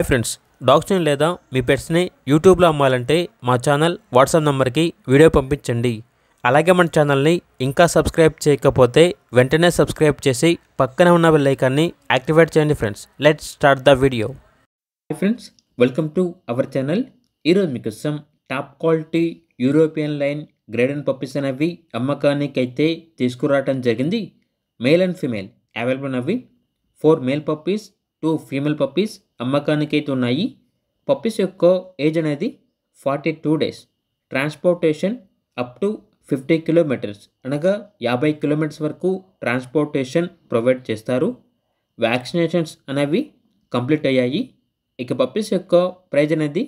hi friends డాగ్స్ని లేదా మీ పెట్స్ని యూట్యూబ్లో అమ్మాలంటే మా ఛానల్ వాట్సాప్ నెంబర్కి వీడియో పంపించండి అలాగే మన ఛానల్ని ఇంకా సబ్స్క్రైబ్ చేయకపోతే వెంటనే సబ్స్క్రైబ్ చేసి పక్కన ఉన్న బెల్లైకాన్ని యాక్టివేట్ చేయండి friends let start the video hi friends welcome to our channel ఈరోజు మీకోసం top quality European line grade and puppies అనేవి అమ్మకానికి అయితే జరిగింది మేల్ అండ్ ఫిమేల్ అవైలబుల్ అవి four male puppies two female puppies అమ్మకానికైతే ఉన్నాయి పప్పీస్ యొక్క ఏజ్ అనేది forty two days transportation up to fifty kilometres అనగా యాభై కిలోమీటర్స్ వరకు ట్రాన్స్పోర్టేషన్ ప్రొవైడ్ చేస్తారు వ్యాక్సినేషన్స్ అనేవి కంప్లీట్ అయ్యాయి ఇక పప్పీస్ యొక్క ప్రైజ్ అనేది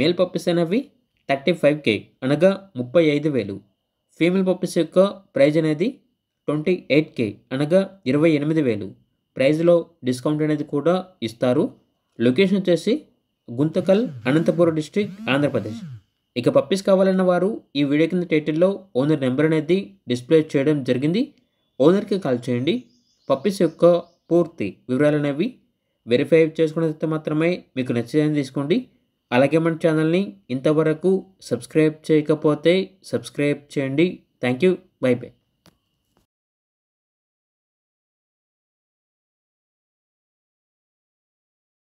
మేల్ పప్పీస్ అనేవి థర్టీ ఫైవ్ కే అనగా ముప్పై ఐదు వేలు ఫీమేల్ పప్పీస్ యొక్క ప్రైజ్ అనేది ట్వంటీ ఎయిట్ కే అనగా ఇరవై ఎనిమిది వేలు ప్రైజ్లో డిస్కౌంట్ అనేది కూడా ఇస్తారు లొకేషన్ వచ్చేసి గుంతకల్ అనంతపురం డిస్ట్రిక్ట్ ఆంధ్రప్రదేశ్ ఇక పప్పీస్ కావాలన్న వారు ఈ వీడియో కింద టైటిల్లో ఓనర్ నెంబర్ అనేది డిస్ప్లే చేయడం జరిగింది ఓనర్కి కాల్ చేయండి పప్పీస్ యొక్క పూర్తి వివరాలు అనేవి వెరిఫై చేసుకున్న మాత్రమే మీకు నచ్చేదని తీసుకోండి అలాగే మన ఛానల్ని ఇంతవరకు సబ్స్క్రైబ్ చేయకపోతే సబ్స్క్రైబ్ చేయండి థ్యాంక్ యూ బై బై